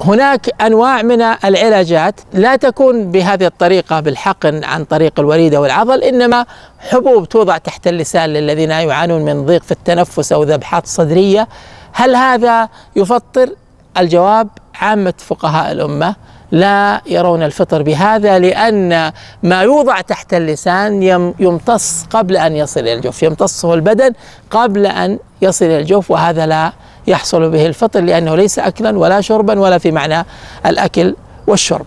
هناك انواع من العلاجات لا تكون بهذه الطريقه بالحقن عن طريق الوريد او العضل انما حبوب توضع تحت اللسان للذين يعانون من ضيق في التنفس او ذبحات صدريه هل هذا يفطر الجواب عامة فقهاء الأمة لا يرون الفطر بهذا لأن ما يوضع تحت اللسان يمتص قبل أن يصل إلى الجوف يمتصه البدن قبل أن يصل إلى الجوف وهذا لا يحصل به الفطر لأنه ليس أكلا ولا شربا ولا في معنى الأكل والشرب